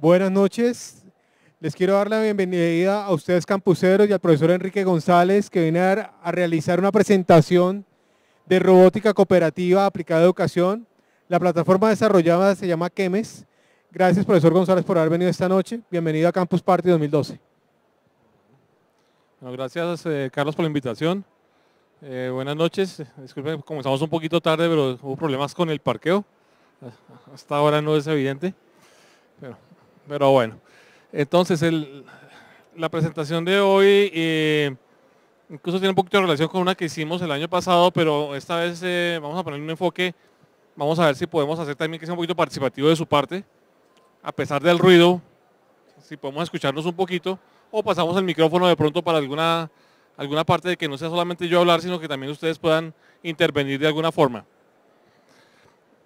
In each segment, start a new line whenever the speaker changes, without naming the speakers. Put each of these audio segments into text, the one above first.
Buenas noches. Les quiero dar la bienvenida a ustedes campuseros y al profesor Enrique González que viene a realizar una presentación de robótica cooperativa aplicada a educación. La plataforma desarrollada se llama Quemes. Gracias profesor González por haber venido esta noche. Bienvenido a Campus Party 2012. gracias eh, Carlos por la invitación. Eh, buenas noches. Disculpen, comenzamos un poquito tarde, pero hubo problemas con el parqueo. Hasta ahora no es evidente. Pero pero bueno, entonces la presentación de hoy eh, incluso tiene un poquito de relación con una que hicimos el año pasado, pero esta vez eh, vamos a poner un enfoque, vamos a ver si podemos hacer también que sea un poquito participativo de su parte, a pesar del ruido, si podemos escucharnos un poquito, o pasamos el micrófono de pronto para alguna, alguna parte de que no sea solamente yo hablar, sino que también ustedes puedan intervenir de alguna forma.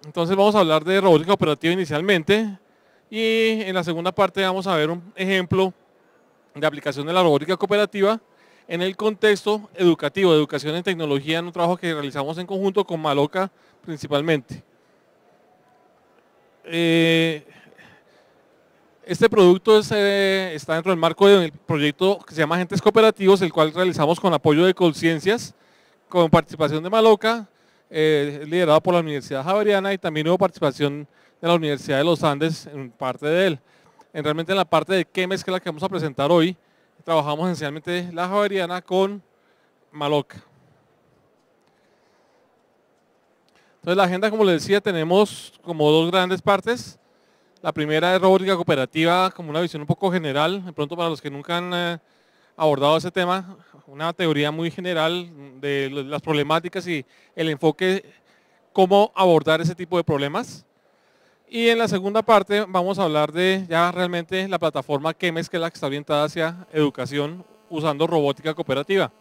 Entonces vamos a hablar de robótica operativa inicialmente. Y en la segunda parte vamos a ver un ejemplo de aplicación de la robótica cooperativa en el contexto educativo, educación en tecnología, en un trabajo que realizamos en conjunto con Maloca principalmente. Eh, este producto eh, está dentro del marco del proyecto que se llama Agentes Cooperativos, el cual realizamos con apoyo de Conciencias, con participación de Maloca, eh, liderado por la Universidad Javeriana y también hubo participación de la Universidad de los Andes en parte de él. En, realmente en la parte de Quemes, que la que vamos a presentar hoy, trabajamos esencialmente la javeriana con Maloca. Entonces la agenda, como les decía, tenemos como dos grandes partes. La primera es robótica cooperativa, como una visión un poco general, de pronto para los que nunca han eh, abordado ese tema, una teoría muy general de las problemáticas y el enfoque, cómo abordar ese tipo de problemas. Y en la segunda parte vamos a hablar de ya realmente la plataforma Kemes, que es la que está orientada hacia educación usando robótica cooperativa.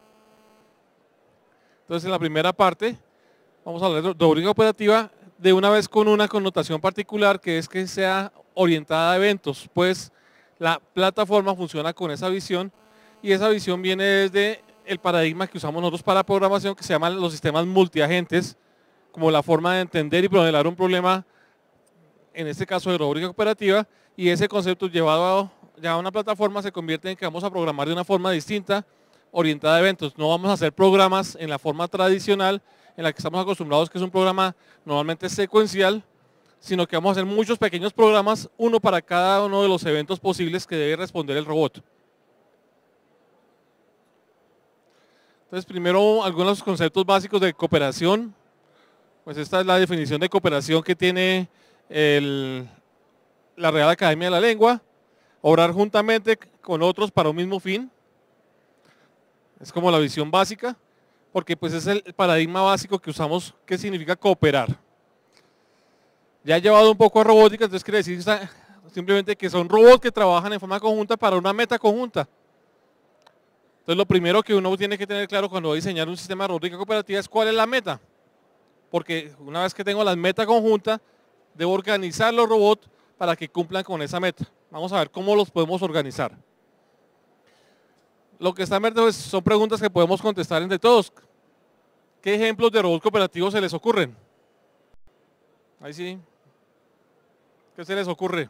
Entonces en la primera parte vamos a hablar de robótica cooperativa de una vez con una connotación particular que es que sea orientada a eventos, pues la plataforma funciona con esa visión y esa visión viene desde el paradigma que usamos nosotros para programación que se llaman los sistemas multiagentes, como la forma de entender y modelar un problema en este caso de robótica cooperativa, y ese concepto llevado ya a una plataforma se convierte en que vamos a programar de una forma distinta, orientada a eventos. No vamos a hacer programas en la forma tradicional, en la que estamos acostumbrados, que es un programa normalmente secuencial, sino que vamos a hacer muchos pequeños programas, uno para cada uno de los eventos posibles que debe responder el robot. Entonces, primero algunos conceptos básicos de cooperación. Pues esta es la definición de cooperación que tiene la Real Academia de la Lengua, obrar juntamente con otros para un mismo fin. Es como la visión básica, porque pues es el paradigma básico que usamos, que significa cooperar. Ya he llevado un poco a robótica, entonces quiere decir simplemente que son robots que trabajan en forma conjunta para una meta conjunta. Entonces lo primero que uno tiene que tener claro cuando va a diseñar un sistema de robótica cooperativa es cuál es la meta. Porque una vez que tengo la meta conjunta, debo organizar los robots para que cumplan con esa meta. Vamos a ver cómo los podemos organizar. Lo que está en pues, son preguntas que podemos contestar entre todos. ¿Qué ejemplos de robots cooperativos se les ocurren? Ahí sí. ¿Qué se les ocurre?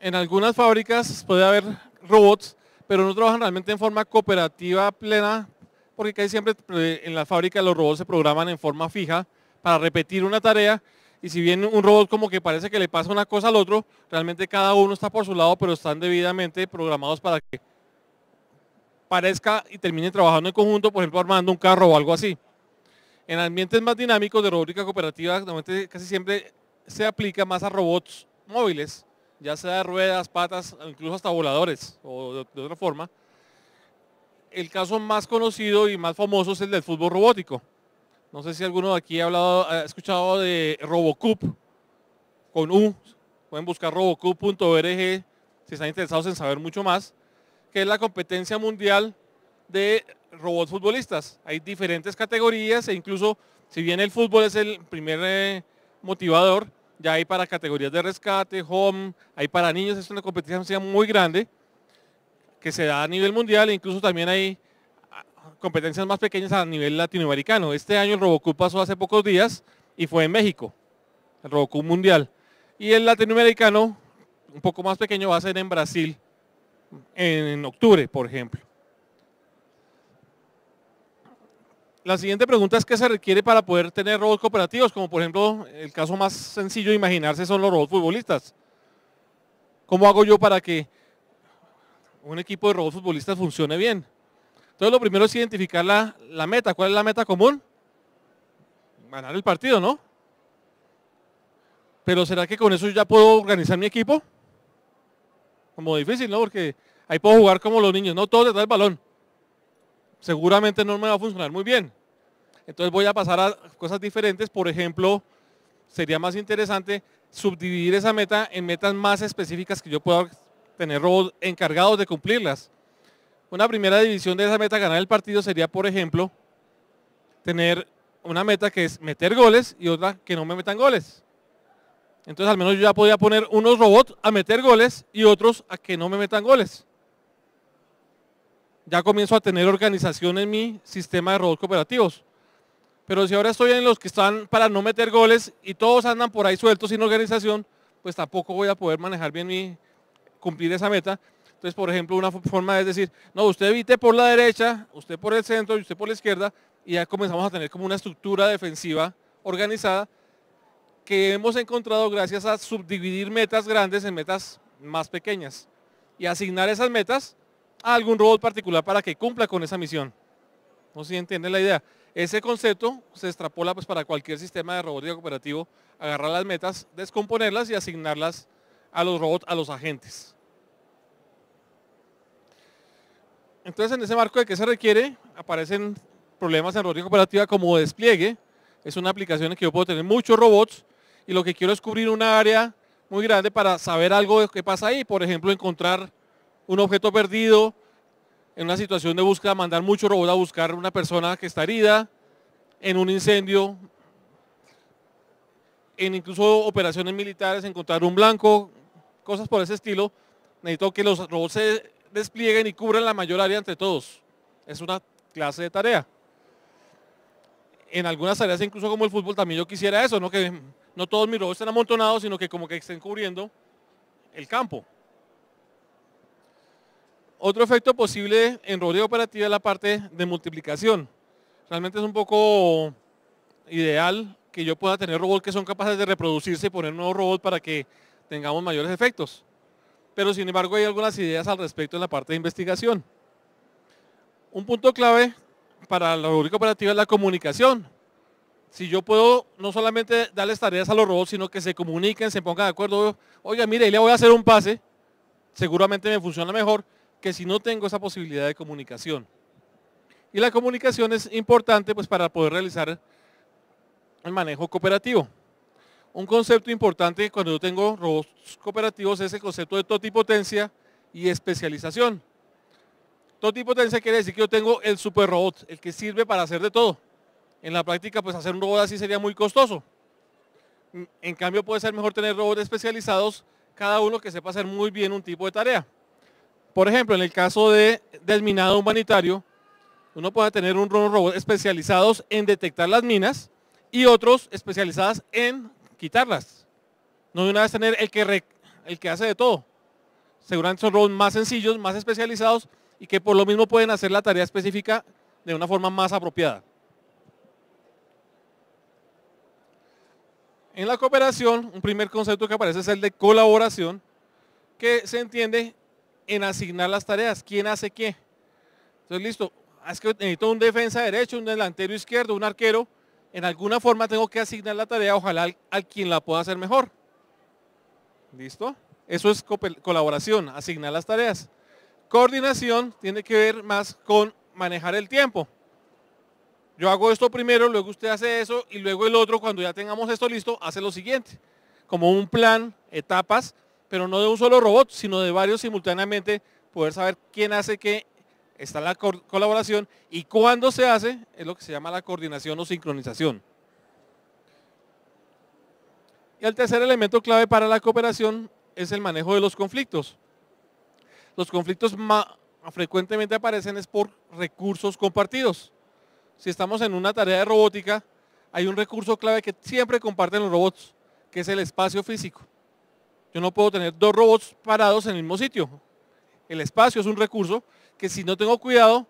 En algunas fábricas puede haber robots, pero no trabajan realmente en forma cooperativa plena porque casi siempre eh, en la fábrica los robots se programan en forma fija para repetir una tarea y si bien un robot como que parece que le pasa una cosa al otro, realmente cada uno está por su lado, pero están debidamente programados para que parezca y terminen trabajando en conjunto, por ejemplo armando un carro o algo así. En ambientes más dinámicos de robótica cooperativa, casi siempre se aplica más a robots móviles, ya sea de ruedas, patas, incluso hasta voladores o de otra forma, el caso más conocido y más famoso es el del fútbol robótico. No sé si alguno de aquí ha, hablado, ha escuchado de Robocup con U. Pueden buscar robocup.org si están interesados en saber mucho más, que es la competencia mundial de robots futbolistas. Hay diferentes categorías e incluso si bien el fútbol es el primer eh, motivador, ya hay para categorías de rescate, home, hay para niños, es una competencia muy grande que se da a nivel mundial e incluso también hay ah, competencias más pequeñas a nivel latinoamericano. Este año el Robocup pasó hace pocos días y fue en México, el Robocup mundial. Y el latinoamericano, un poco más pequeño, va a ser en Brasil en octubre, por ejemplo. La siguiente pregunta es qué se requiere para poder tener robots cooperativos, como por ejemplo el caso más sencillo de imaginarse son los robots futbolistas. ¿Cómo hago yo para que un equipo de robots futbolistas funcione bien. Entonces lo primero es identificar la, meta. ¿Cuál es la meta común? Ganar el partido, ¿no? Pero ¿será que con eso ya puedo organizar mi equipo? Como difícil, ¿no? Porque ahí puedo jugar como los niños, no todos detrás del balón. Seguramente no me va a funcionar muy bien. Entonces voy a pasar a cosas diferentes. Por ejemplo, sería más interesante subdividir esa meta en metas más específicas que yo pueda tener robots encargados de cumplirlas. Una primera división de esa meta, ganar el partido, sería, por ejemplo, tener una meta que es meter goles y otra que no me metan goles. Entonces al menos yo ya podía poner unos robots a meter goles y otros a que no me metan goles. Ya comienzo a tener organización en mi sistema de robots cooperativos. Pero si ahora estoy en los que están para no meter goles y todos andan por ahí sueltos sin organización, pues tampoco voy a poder manejar bien mi, cumplir esa meta. Entonces, por ejemplo, una forma es decir, no, usted evite por la derecha, usted por el centro y usted por la izquierda, y ya comenzamos a tener como una estructura defensiva organizada que hemos encontrado gracias a subdividir metas grandes en metas más pequeñas y asignar esas metas a algún robot particular para que cumpla con esa misión. No sé si entiende la idea. Ese concepto se extrapola pues, para cualquier sistema de robótica cooperativo, agarrar las metas, descomponerlas y asignarlas a los robots, a los agentes. Entonces, en ese marco de qué se requiere, aparecen problemas en robótica operativa como despliegue. Es una aplicación en que yo puedo tener muchos robots y lo que quiero es cubrir una área muy grande para saber algo de qué pasa ahí. Por ejemplo, encontrar un objeto perdido en una situación de búsqueda, mandar muchos robots a buscar una persona que está herida, en un incendio, en incluso operaciones militares, encontrar un blanco, cosas por ese estilo. Necesito que los robots se desplieguen y cubren la mayor área entre todos. Es una clase de tarea. En algunas áreas, incluso como el fútbol, también yo quisiera eso, no que no todos mis robots estén amontonados, sino que como que estén cubriendo el campo. Otro efecto posible en rodeo operativa es la parte de multiplicación. Realmente es un poco ideal que yo pueda tener robots que son capaces de reproducirse y poner nuevos robots para que tengamos mayores efectos pero sin embargo hay algunas ideas al respecto en la parte de investigación. Un punto clave para la rubrica operativa es la comunicación. Si yo puedo no solamente darles tareas a los robots, sino que se comuniquen, se pongan de acuerdo, oiga, mire, le voy a hacer un pase, seguramente me funciona mejor que si no tengo esa posibilidad de comunicación. Y la comunicación es importante pues, para poder realizar el manejo cooperativo. Un concepto importante cuando yo tengo robots cooperativos es el concepto de totipotencia y especialización. Totipotencia quiere decir que yo tengo el super robot, el que sirve para hacer de todo. En la práctica, pues hacer un robot así sería muy costoso. En cambio, puede ser mejor tener robots especializados, cada uno que sepa hacer muy bien un tipo de tarea. Por ejemplo, en el caso de desminado humanitario, uno puede tener un robot especializados en detectar las minas y otros especializados en quitarlas. No de una vez tener el que, el que hace de todo. Seguramente son roles más sencillos, más especializados y que por lo mismo pueden hacer la tarea específica de una forma más apropiada. En la cooperación, un primer concepto que aparece es el de colaboración, que se entiende en asignar las tareas, quién hace qué. Entonces, listo, ah, es que necesito un defensa derecho, un delantero izquierdo, un arquero, en alguna forma tengo que asignar la tarea, ojalá al, quien la pueda hacer mejor. ¿Listo? Eso es colaboración, asignar las tareas. Coordinación tiene que ver más con manejar el tiempo. Yo hago esto primero, luego usted hace eso y luego el otro, cuando ya tengamos esto listo, hace lo siguiente. Como un plan, etapas, pero no de un solo robot, sino de varios simultáneamente, poder saber quién hace qué está la colaboración y cuando se hace es lo que se llama la coordinación o sincronización. Y el tercer elemento clave para la cooperación es el manejo de los conflictos. Los conflictos más frecuentemente aparecen es por recursos compartidos. Si estamos en una tarea de robótica, hay un recurso clave que siempre comparten los robots, que es el espacio físico. Yo no puedo tener dos robots parados en el mismo sitio. El espacio es un recurso que si no tengo cuidado,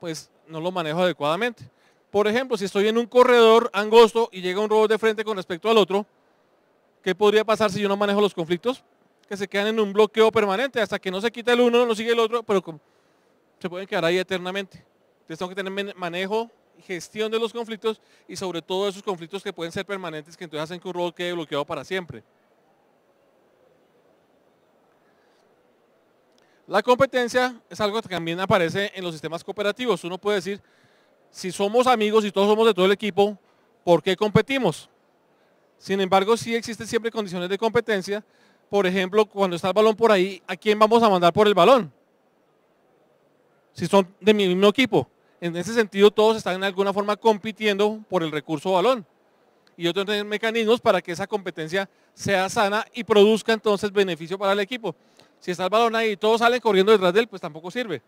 pues no lo manejo adecuadamente. Por ejemplo, si estoy en un corredor angosto y llega un robot de frente con respecto al otro, ¿qué podría pasar si yo no manejo los conflictos? Que se quedan en un bloqueo permanente hasta que no se quita el uno, no sigue el otro, pero se pueden quedar ahí eternamente. Entonces tengo que tener manejo, y gestión de los conflictos y sobre todo esos conflictos que pueden ser permanentes, que entonces hacen que un robot quede bloqueado para siempre. La competencia es algo que también aparece en los sistemas cooperativos. Uno puede decir, si somos amigos y todos somos de todo el equipo, ¿por qué competimos? Sin embargo, sí existen siempre condiciones de competencia. Por ejemplo, cuando está el balón por ahí, ¿a quién vamos a mandar por el balón? Si son de mi mismo equipo. En ese sentido, todos están en alguna forma compitiendo por el recurso balón y otros mecanismos para que esa competencia sea sana y produzca entonces beneficio para el equipo. Si está el balón ahí y todos salen corriendo detrás de él, pues tampoco sirve.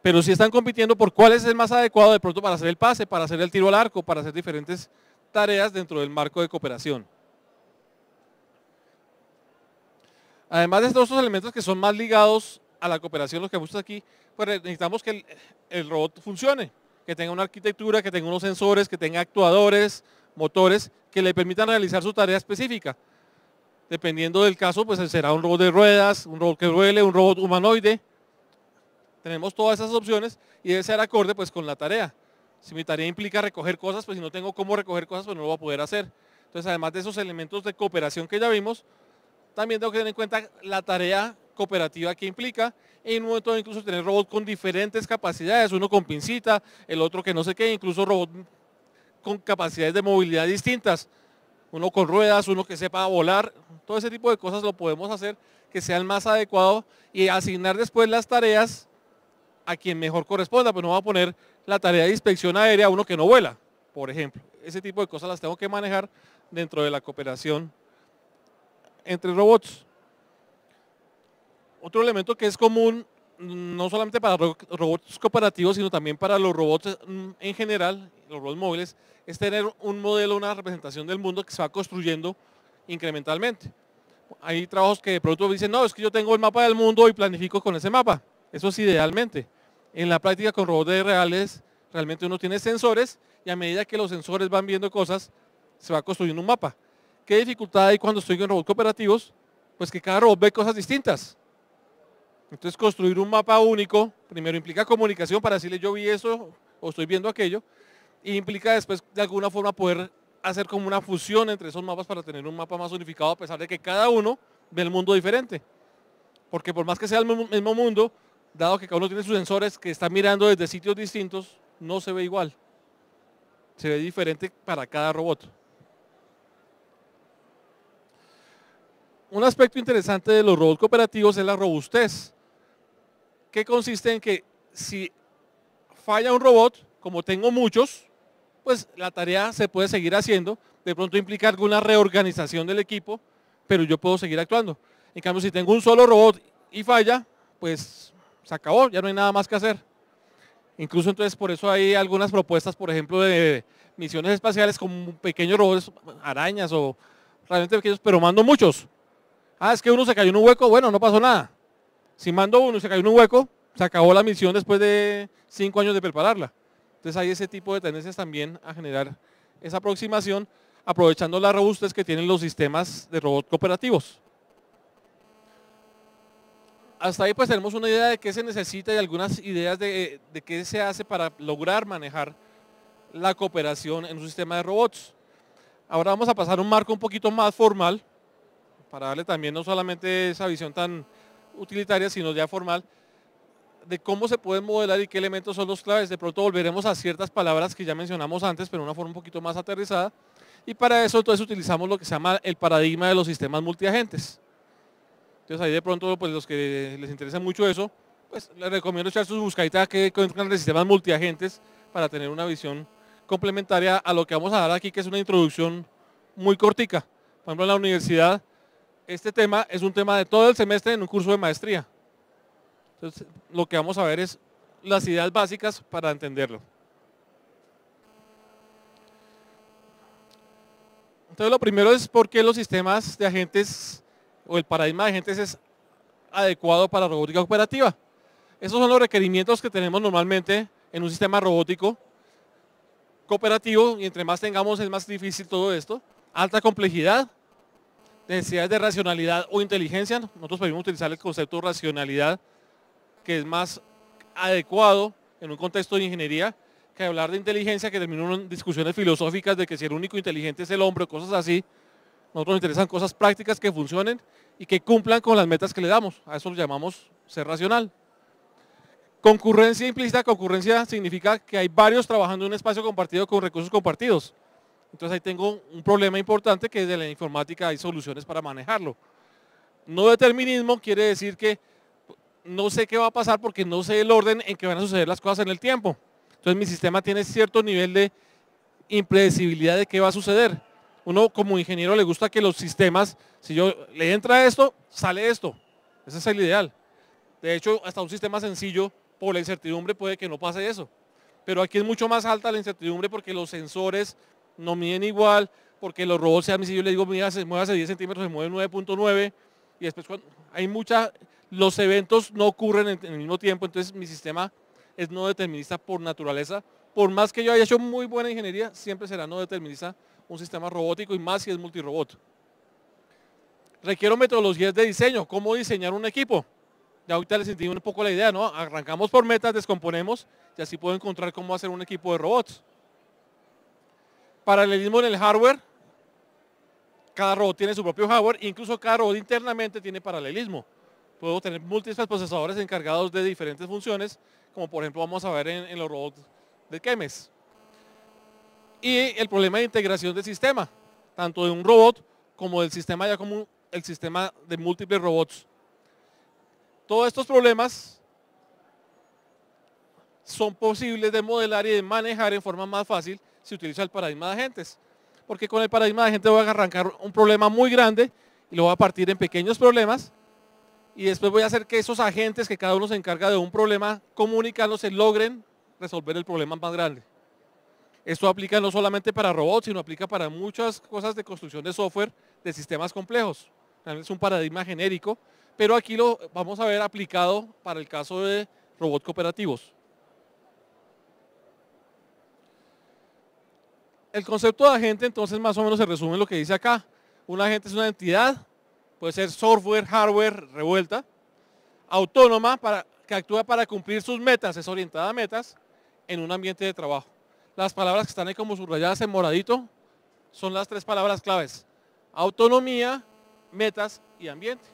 Pero si están compitiendo por cuál es el más adecuado de pronto para hacer el pase, para hacer el tiro al arco, para hacer diferentes tareas dentro del marco de cooperación. Además de estos elementos que son más ligados a la cooperación, los que hemos aquí, pues necesitamos que el robot funcione que tenga una arquitectura, que tenga unos sensores, que tenga actuadores, motores, que le permitan realizar su tarea específica. Dependiendo del caso, pues será un robot de ruedas, un robot que duele, un robot humanoide. Tenemos todas esas opciones y debe ser acorde pues con la tarea. Si mi tarea implica recoger cosas, pues si no tengo cómo recoger cosas, pues no lo voy a poder hacer. Entonces, además de esos elementos de cooperación que ya vimos, también tengo que tener en cuenta la tarea cooperativa que implica, en un momento incluso tener robots con diferentes capacidades, uno con pincita, el otro que no sé qué, incluso robots con capacidades de movilidad distintas, uno con ruedas, uno que sepa volar, todo ese tipo de cosas lo podemos hacer que sea el más adecuado y asignar después las tareas a quien mejor corresponda, pues no va a poner la tarea de inspección aérea a uno que no vuela, por ejemplo. Ese tipo de cosas las tengo que manejar dentro de la cooperación entre robots. Otro elemento que es común, mm, no solamente para robots cooperativos, sino también para los robots mm, en general, los robots móviles, es tener un modelo, una representación del mundo que se va construyendo incrementalmente. Hay trabajos que de pronto dicen, no, es que yo tengo el mapa del mundo y planifico con ese mapa. Eso es idealmente. En la práctica con robots reales, realmente uno tiene sensores y a medida que los sensores van viendo cosas, se va construyendo un mapa. ¿Qué dificultad hay cuando estoy en robots cooperativos? Pues que cada robot ve cosas distintas. Entonces construir un mapa único, primero implica comunicación para decirle yo vi eso o estoy viendo aquello, e implica después de alguna forma poder hacer como una fusión entre esos mapas para tener un mapa más unificado a pesar de que cada uno ve el mundo diferente. Porque por más que sea el mismo mundo, dado que cada uno tiene sus sensores que está mirando desde sitios distintos, no se ve igual. Se ve diferente para cada robot. Un aspecto interesante de los robots cooperativos es la robustez que consiste en que si falla un robot, como tengo muchos, pues la tarea se puede seguir haciendo, de pronto implica alguna reorganización del equipo, pero yo puedo seguir actuando. En cambio, si tengo un solo robot y falla, pues se acabó, ya no hay nada más que hacer. Incluso entonces por eso hay algunas propuestas, por ejemplo, de misiones espaciales con pequeños robots, arañas o realmente pequeños, pero mando muchos. Ah, es que uno se cayó en un hueco, bueno, no pasó nada. Si mando uno y se cayó en un hueco, se acabó la misión después de cinco años de prepararla. Entonces hay ese tipo de tendencias también a generar esa aproximación, aprovechando las robustez que tienen los sistemas de robots cooperativos. Hasta ahí pues tenemos una idea de qué se necesita y algunas ideas de, de qué se hace para lograr manejar la cooperación en un sistema de robots. Ahora vamos a pasar a un marco un poquito más formal, para darle también no solamente esa visión tan utilitaria, sino ya formal, de cómo se pueden modelar y qué elementos son los claves. De pronto volveremos a ciertas palabras que ya mencionamos antes, pero de una forma un poquito más aterrizada. Y para eso entonces utilizamos lo que se llama el paradigma de los sistemas multiagentes. Entonces ahí de pronto, pues los que les interesa mucho eso, pues les recomiendo echar sus buscaditas que encuentran los sistemas multiagentes para tener una visión complementaria a lo que vamos a dar aquí, que es una introducción muy cortica. Por ejemplo, en la universidad este tema es un tema de todo el semestre en un curso de maestría. Entonces, lo que vamos a ver es las ideas básicas para entenderlo. Entonces, lo primero es por qué los sistemas de agentes o el paradigma de agentes es adecuado para robótica cooperativa. Esos son los requerimientos que tenemos normalmente en un sistema robótico cooperativo y entre más tengamos es más difícil todo esto. Alta complejidad, necesidades de racionalidad o inteligencia. Nosotros podemos utilizar el concepto de racionalidad, que es más adecuado en un contexto de ingeniería, que hablar de inteligencia, que terminan en discusiones filosóficas de que si el único inteligente es el hombre o cosas así. Nosotros nos interesan cosas prácticas que funcionen y que cumplan con las metas que le damos. A eso lo llamamos ser racional. Concurrencia implícita, concurrencia significa que hay varios trabajando en un espacio compartido con recursos compartidos. Entonces ahí tengo un problema importante que desde la informática hay soluciones para manejarlo. No determinismo quiere decir que no sé qué va a pasar porque no sé el orden en que van a suceder las cosas en el tiempo. Entonces mi sistema tiene cierto nivel de impredecibilidad de qué va a suceder. Uno como ingeniero le gusta que los sistemas, si yo le entra esto, sale esto. Ese es el ideal. De hecho, hasta un sistema sencillo, por la incertidumbre puede que no pase eso. Pero aquí es mucho más alta la incertidumbre porque los sensores no miden igual, porque los robots se si yo les digo, mira, se mueve hace 10 centímetros, se mueve 9.9, y después cuando hay muchas, los eventos no ocurren en, el mismo tiempo, entonces mi sistema es no determinista por naturaleza. Por más que yo haya hecho muy buena ingeniería, siempre será no determinista un sistema robótico y más si es multirobot. Requiero metodologías de diseño, cómo diseñar un equipo. Ya ahorita les entendí un poco la idea, ¿no? Arrancamos por metas, descomponemos y así puedo encontrar cómo hacer un equipo de robots. Paralelismo en el hardware. Cada robot tiene su propio hardware, incluso cada robot internamente tiene paralelismo. Puedo tener múltiples procesadores encargados de diferentes funciones, como por ejemplo vamos a ver en, los robots de Kemes. Y el problema de integración del sistema, tanto de un robot como del sistema ya común, el sistema de múltiples robots. Todos estos problemas son posibles de modelar y de manejar en forma más fácil se utiliza el paradigma de agentes. Porque con el paradigma de agentes voy a arrancar un problema muy grande y lo voy a partir en pequeños problemas y después voy a hacer que esos agentes que cada uno se encarga de un problema se logren resolver el problema más grande. Esto aplica no solamente para robots, sino aplica para muchas cosas de construcción de software de sistemas complejos. Es un paradigma genérico, pero aquí lo vamos a ver aplicado para el caso de robots cooperativos. El concepto de agente entonces más o menos se resume en lo que dice acá. Un agente es una entidad, puede ser software, hardware, revuelta, autónoma para, que actúa para cumplir sus metas, es orientada a metas, en un ambiente de trabajo. Las palabras que están ahí como subrayadas en moradito son las tres palabras claves. Autonomía, metas y ambiente.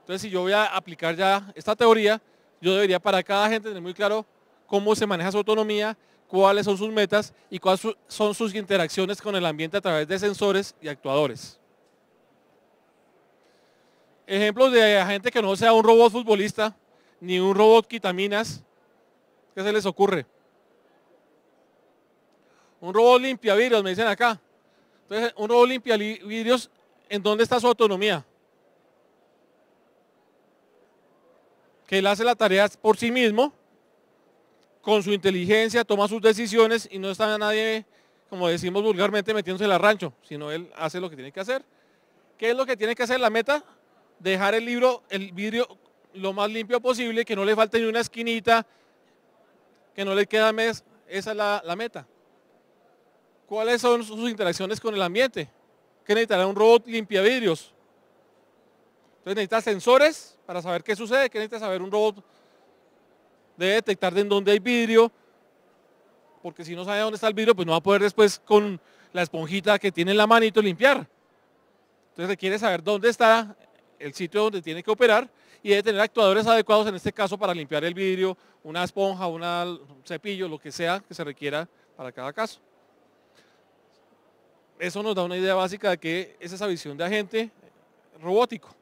Entonces, si yo voy a aplicar ya esta teoría, yo debería para cada agente tener muy claro cómo se maneja su autonomía, cuáles son sus metas y cuáles son sus interacciones con el ambiente a través de sensores y actuadores. Ejemplos de gente que no sea un robot futbolista, ni un robot quitaminas, ¿qué se les ocurre? Un robot limpia vidrios, me dicen acá. Entonces, un robot limpia vidrios, ¿en dónde está su autonomía? Que él hace la tarea por sí mismo, con su inteligencia toma sus decisiones y no está nadie, como decimos vulgarmente, metiéndose en el rancho, sino él hace lo que tiene que hacer. ¿Qué es lo que tiene que hacer la meta? Dejar el libro, el vidrio lo más limpio posible, que no le falte ni una esquinita, que no le queda mes. Esa es la, meta. ¿Cuáles son sus interacciones con el ambiente? ¿Qué necesitará un robot limpia vidrios? Entonces necesita sensores para saber qué sucede, que necesita saber un robot debe detectar de en dónde hay vidrio, porque si no sabe dónde está el vidrio, pues no va a poder después con la esponjita que tiene en la manito limpiar. Entonces requiere saber dónde está el sitio donde tiene que operar y debe tener actuadores adecuados en este caso para limpiar el vidrio, una esponja, un cepillo, lo que sea que se requiera para cada caso. Eso nos da una idea básica de qué es esa visión de agente robótico.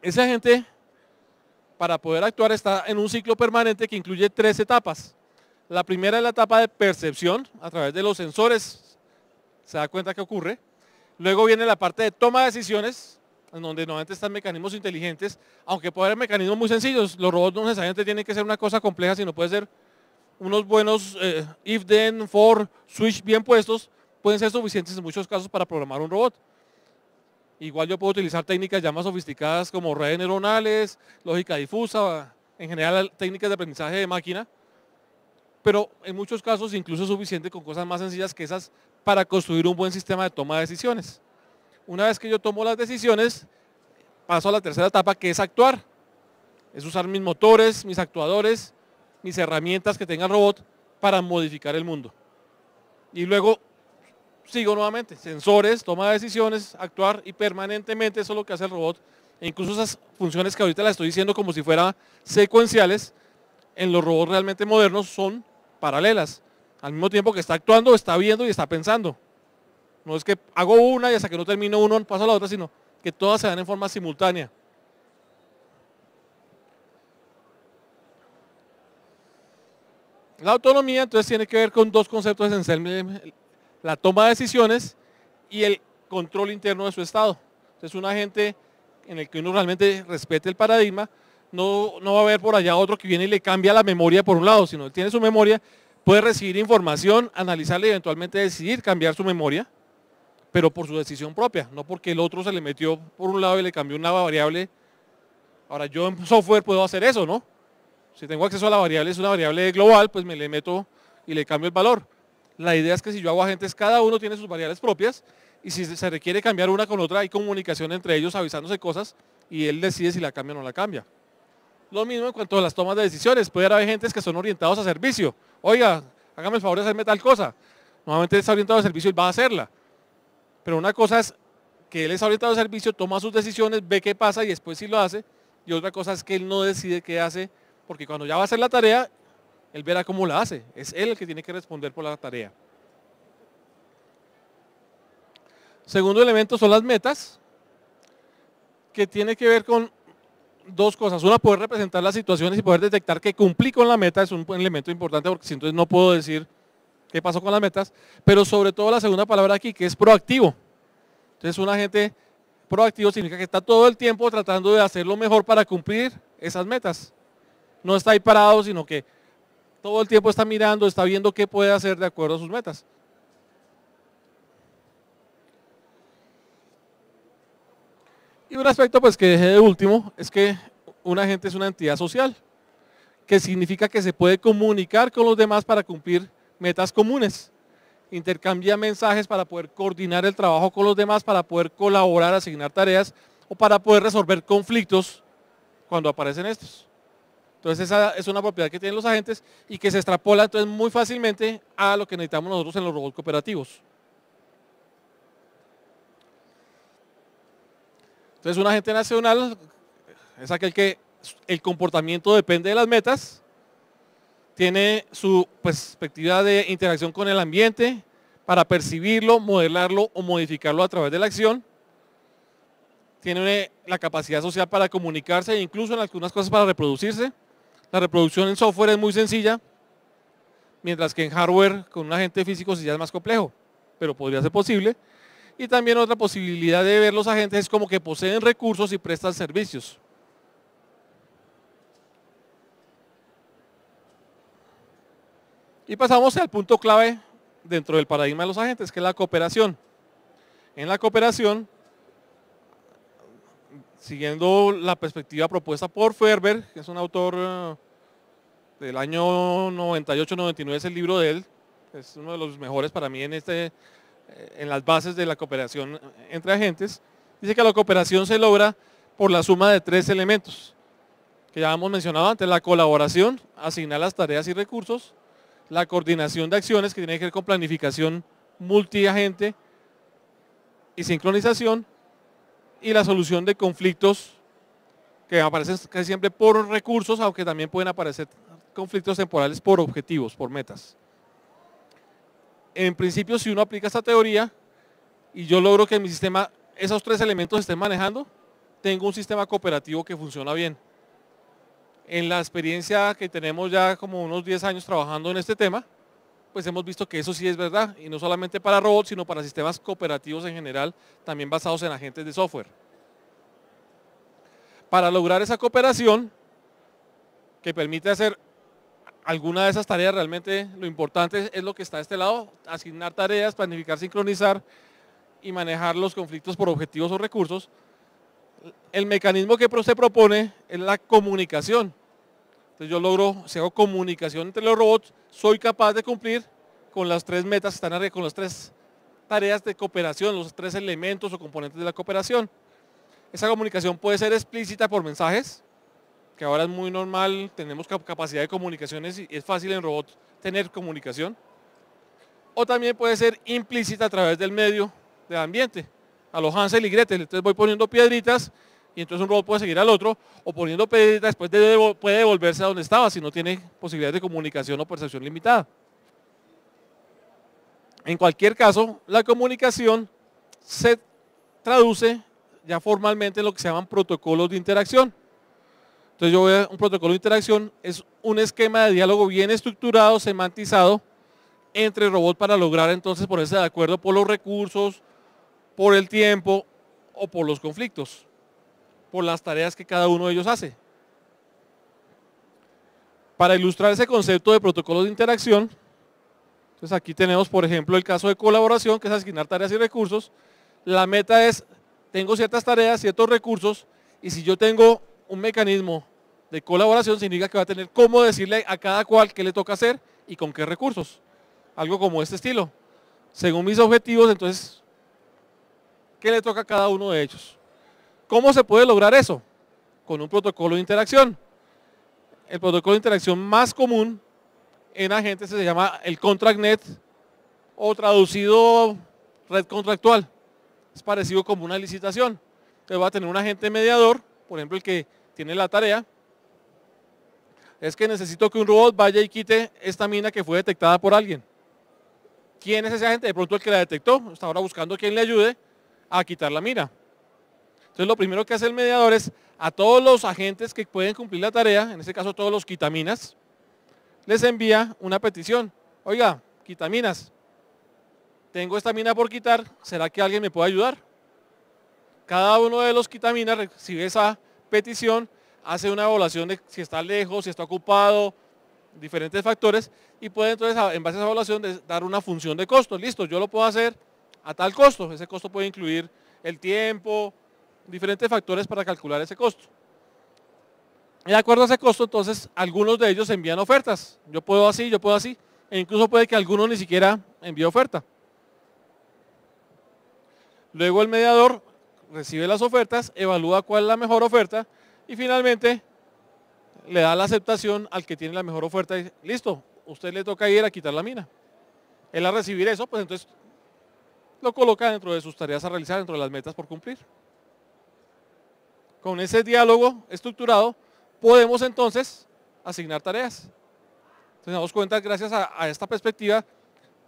Ese agente para poder actuar está en un ciclo permanente que incluye tres etapas. La primera es la etapa de percepción, a través de los sensores se da cuenta que ocurre. Luego viene la parte de toma de decisiones, en donde normalmente están mecanismos inteligentes, aunque puede haber mecanismos muy sencillos. Los robots no necesariamente tienen que ser una cosa compleja, sino puede ser unos buenos eh, if, then, for, switch bien puestos, pueden ser suficientes en muchos casos para programar un robot. Igual yo puedo utilizar técnicas ya más sofisticadas como redes neuronales, lógica difusa, en general técnicas de aprendizaje de máquina, pero en muchos casos incluso es suficiente con cosas más sencillas que esas para construir un buen sistema de toma de decisiones. Una vez que yo tomo las decisiones, paso a la tercera etapa que es actuar. Es usar mis motores, mis actuadores, mis herramientas que tenga el robot para modificar el mundo. Y luego sigo nuevamente, sensores, toma de decisiones, actuar y permanentemente eso es lo que hace el robot. E incluso esas funciones que ahorita las estoy diciendo como si fueran secuenciales, en los robots realmente modernos son paralelas. Al mismo tiempo que está actuando, está viendo y está pensando. No es que hago una y hasta que no termino uno paso a la otra, sino que todas se dan en forma simultánea. La autonomía entonces tiene que ver con dos conceptos la toma de decisiones y el control interno de su Estado. Es un agente en el que uno realmente respete el paradigma, no, no va a haber por allá otro que viene y le cambia la memoria por un lado, sino él tiene su memoria, puede recibir información, analizarla y eventualmente decidir cambiar su memoria, pero por su decisión propia, no porque el otro se le metió por un lado y le cambió una variable. Ahora yo en software puedo hacer eso, ¿no? Si tengo acceso a la variable, es una variable global, pues me le meto y le cambio el valor. La idea es que si yo hago agentes, cada uno tiene sus variables propias y si se requiere cambiar una con otra, hay comunicación entre ellos avisándose cosas y él decide si la cambia o no la cambia. Lo mismo en cuanto a las tomas de decisiones. Puede haber agentes que son orientados a servicio. Oiga, hágame el favor de hacerme tal cosa. Normalmente es orientado a servicio y va a hacerla. Pero una cosa es que él es orientado a servicio, toma sus decisiones, ve qué pasa y después sí lo hace. Y otra cosa es que él no decide qué hace, porque cuando ya va a hacer la tarea, él verá cómo la hace. Es él el que tiene que responder por la tarea. Segundo elemento son las metas, que tiene que ver con dos cosas. Una, poder representar las situaciones y poder detectar que cumplí con la meta es un elemento importante porque si entonces no puedo decir qué pasó con las metas. Pero sobre todo la segunda palabra aquí, que es proactivo. Entonces un agente proactivo significa que está todo el tiempo tratando de hacer lo mejor para cumplir esas metas. No está ahí parado, sino que todo el tiempo está mirando, está viendo qué puede hacer de acuerdo a sus metas. Y un aspecto pues que dejé de último es que un agente es una entidad social, que significa que se puede comunicar con los demás para cumplir metas comunes. Intercambia mensajes para poder coordinar el trabajo con los demás, para poder colaborar, asignar tareas o para poder resolver conflictos cuando aparecen estos. Entonces esa es una propiedad que tienen los agentes y que se extrapola entonces muy fácilmente a lo que necesitamos nosotros en los robots cooperativos. Entonces un agente nacional es aquel que el comportamiento depende de las metas, tiene su pues, perspectiva de interacción con el ambiente para percibirlo, modelarlo o modificarlo a través de la acción, tiene la capacidad social para comunicarse e incluso en algunas cosas para reproducirse, la reproducción en software es muy sencilla, mientras que en hardware con un agente físico sí ya es más complejo, pero podría ser posible. Y también otra posibilidad de ver los agentes es como que poseen recursos y prestan servicios. Y pasamos al punto clave dentro del paradigma de los agentes, que es la cooperación. En la cooperación, siguiendo la perspectiva propuesta por Ferber, que es un autor eh, del año 98-99, es el libro de él, es uno de los mejores para mí en, este, eh, en las bases de la cooperación eh, entre agentes, dice que la cooperación se logra por la suma de tres elementos, que ya hemos mencionado antes, la colaboración, asignar las tareas y recursos, la coordinación de acciones que tiene que ver con planificación multiagente y sincronización, y la solución de conflictos que aparecen casi siempre por recursos, aunque también pueden aparecer conflictos temporales por objetivos, por metas. En principio, si uno aplica esta teoría y yo logro que mi sistema, esos tres elementos estén manejando, tengo un sistema cooperativo que funciona bien. En la experiencia que tenemos ya como unos 10 años trabajando en este tema, pues hemos visto que eso sí es verdad, y no solamente para robots, sino para sistemas cooperativos en general, también basados en agentes de software. Para lograr esa cooperación, que permite hacer alguna de esas tareas, realmente lo importante es lo que está a este lado, asignar tareas, planificar, sincronizar y manejar los conflictos por objetivos o recursos. El mecanismo que se propone es la comunicación, entonces yo logro, si hago comunicación entre los robots, soy capaz de cumplir con las tres metas, están con las tres tareas de cooperación, los tres elementos o componentes de la cooperación. Esa comunicación puede ser explícita por mensajes, que ahora es muy normal, tenemos capacidad de comunicaciones y es fácil en robots tener comunicación. O también puede ser implícita a través del medio del ambiente, a los Hansel y Gretel. Entonces voy poniendo piedritas y entonces un robot puede seguir al otro, o poniendo pedida después puede devolverse a donde estaba si no tiene posibilidades de comunicación o percepción limitada. En cualquier caso, la comunicación se traduce ya formalmente en lo que se llaman protocolos de interacción. Entonces yo veo un protocolo de interacción, es un esquema de diálogo bien estructurado, semantizado, entre robots para lograr entonces ponerse de acuerdo por los recursos, por el tiempo o por los conflictos por las tareas que cada uno de ellos hace. Para ilustrar ese concepto de protocolos de interacción, entonces aquí tenemos, por ejemplo, el caso de colaboración, que es asignar tareas y recursos. La meta es, tengo ciertas tareas, ciertos recursos, y si yo tengo un mecanismo de colaboración, significa que va a tener cómo decirle a cada cual qué le toca hacer y con qué recursos. Algo como este estilo. Según mis objetivos, entonces, ¿qué le toca a cada uno de ellos? ¿Cómo se puede lograr eso? Con un protocolo de interacción. El protocolo de interacción más común en agentes se llama el contract net o traducido red contractual. Es parecido como una licitación. Entonces va a tener un agente mediador, por ejemplo el que tiene la tarea. Es que necesito que un robot vaya y quite esta mina que fue detectada por alguien. ¿Quién es ese agente? De pronto el que la detectó. Está ahora buscando quien le ayude a quitar la mina. Entonces lo primero que hace el mediador es a todos los agentes que pueden cumplir la tarea, en este caso todos los quitaminas, les envía una petición. Oiga, quitaminas, tengo esta mina por quitar, ¿será que alguien me puede ayudar? Cada uno de los quitaminas recibe esa petición, hace una evaluación de si está lejos, si está ocupado, diferentes factores, y puede entonces, en base a esa evaluación, dar una función de costo. Listo, yo lo puedo hacer a tal costo. Ese costo puede incluir el tiempo, diferentes factores para calcular ese costo. Y de acuerdo a ese costo, entonces, algunos de ellos envían ofertas. Yo puedo así, yo puedo así. E incluso puede que alguno ni siquiera envíe oferta. Luego el mediador recibe las ofertas, evalúa cuál es la mejor oferta y finalmente le da la aceptación al que tiene la mejor oferta y listo, usted le toca ir a quitar la mina. Él a recibir eso, pues entonces lo coloca dentro de sus tareas a realizar, dentro de las metas por cumplir con ese diálogo estructurado, podemos entonces asignar tareas. Entonces, damos cuenta, gracias a, a esta perspectiva,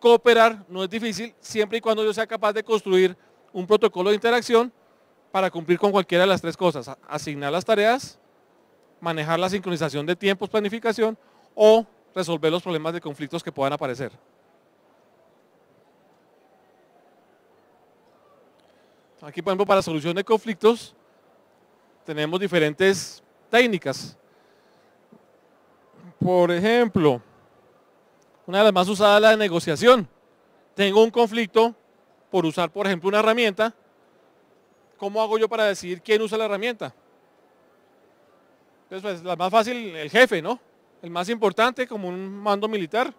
cooperar no es difícil, siempre y cuando yo sea capaz de construir un protocolo de interacción para cumplir con cualquiera de las tres cosas, asignar las tareas, manejar la sincronización de tiempos, planificación o resolver los problemas de conflictos que puedan aparecer. Aquí, por ejemplo, para solución de conflictos, tenemos diferentes técnicas. Por ejemplo, una de las más usadas es la de negociación. Tengo un conflicto por usar, por ejemplo, una herramienta. ¿Cómo hago yo para decidir quién usa la herramienta? Entonces, pues, la más fácil, el jefe, ¿no? El más importante, como un mando militar.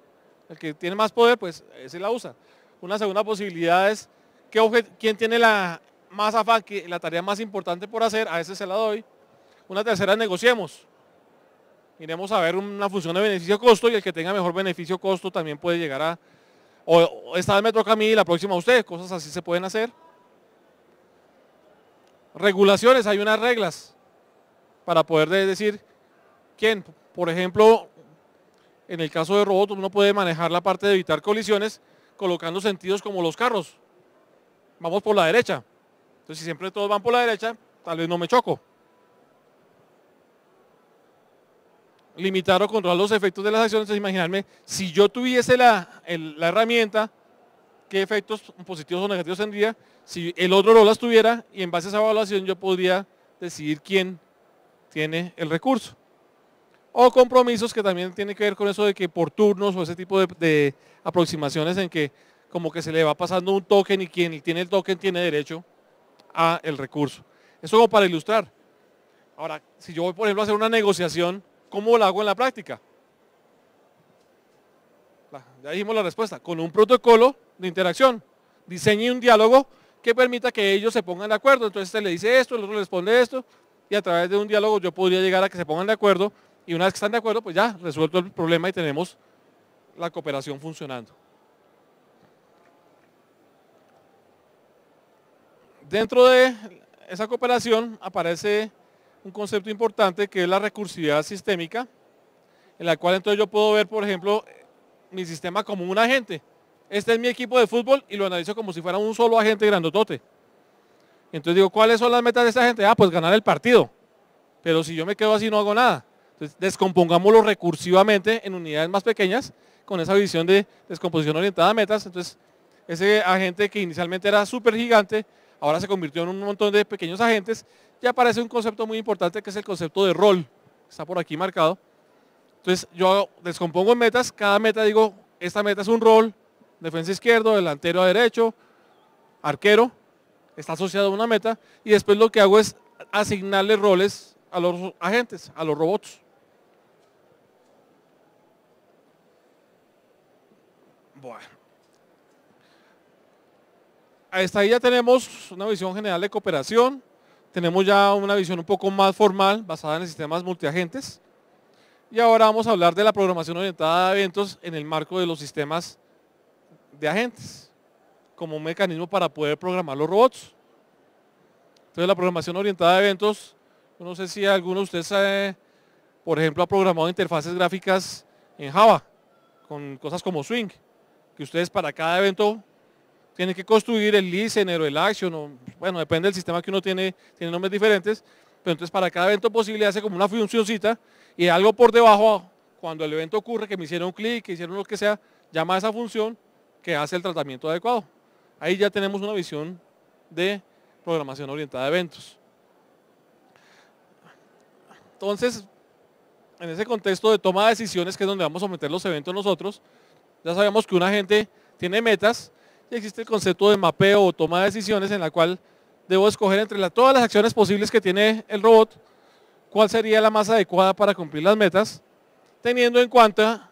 El que tiene más poder, pues ese la usa. Una segunda posibilidad es ¿qué quién tiene la más afán, que la tarea más importante por hacer, a ese se la doy. Una tercera, negociemos. Iremos a ver una función de beneficio-costo y el que tenga mejor beneficio-costo también puede llegar a, o esta vez me toca y la próxima a ustedes, cosas así se pueden hacer. Regulaciones, hay unas reglas para poder decir quién, por ejemplo, en el caso de robots uno puede manejar la parte de evitar colisiones colocando sentidos como los carros. Vamos por la derecha, entonces, si siempre todos van por la derecha, tal vez no me choco. Limitar o controlar los efectos de las acciones. Entonces, imaginarme, si yo tuviese la, herramienta, qué efectos positivos o negativos tendría. Si el otro no las tuviera y en base a esa evaluación yo podría decidir quién tiene el recurso. O compromisos que también tienen que ver con eso de que por turnos o ese tipo de, de aproximaciones en que como que se le va pasando un token y quien tiene el token tiene derecho a el recurso. Eso como para ilustrar. Ahora, si yo voy, por ejemplo, a hacer una negociación, ¿cómo la hago en la práctica? Ya dijimos la respuesta, con un protocolo de interacción. Diseñe un diálogo que permita que ellos se pongan de acuerdo. Entonces usted le dice esto, el otro responde esto, y a través de un diálogo yo podría llegar a que se pongan de acuerdo, y una vez que están de acuerdo, pues ya resuelto el problema y tenemos la cooperación funcionando. Dentro de esa cooperación aparece un concepto importante que es la recursividad sistémica, en la cual entonces yo puedo ver, por ejemplo, mi sistema como un agente. Este es mi equipo de fútbol y lo analizo como si fuera un solo agente grandotote. Entonces digo, ¿cuáles son las metas de este gente? Ah, pues ganar el partido. Pero si yo me quedo así no hago nada. Entonces descompongámoslo recursivamente en unidades más pequeñas con esa visión de descomposición orientada a metas. Entonces ese agente que inicialmente era súper gigante ahora se convirtió en un montón de pequeños agentes, ya aparece un concepto muy importante que es el concepto de rol, está por aquí marcado. Entonces yo descompongo en metas, cada meta digo, esta meta es un rol, defensa izquierdo, delantero a derecho, arquero, está asociado a una meta, y después lo que hago es asignarle roles a los agentes, a los robots. Bueno hasta ahí ya tenemos una visión general de cooperación, tenemos ya una visión un poco más formal basada en sistemas multiagentes y ahora vamos a hablar de la programación orientada a eventos en el marco de los sistemas de agentes como un mecanismo para poder programar los robots. Entonces la programación orientada a eventos, no sé si alguno de ustedes, por ejemplo, ha programado interfaces gráficas en Java, con cosas como Swing, que ustedes para cada evento tiene que construir el listener o el action, o, bueno, depende del sistema que uno tiene, tiene nombres diferentes, pero entonces para cada evento posible hace como una funcióncita. y algo por debajo, cuando el evento ocurre, que me hicieron un clic, que hicieron lo que sea, llama a esa función que hace el tratamiento adecuado. Ahí ya tenemos una visión de programación orientada a eventos. Entonces, en ese contexto de toma de decisiones, que es donde vamos a meter los eventos nosotros, ya sabemos que una gente tiene metas y existe el concepto de mapeo o toma de decisiones en la cual debo escoger entre todas las acciones posibles que tiene el robot, cuál sería la más adecuada para cumplir las metas, teniendo en cuenta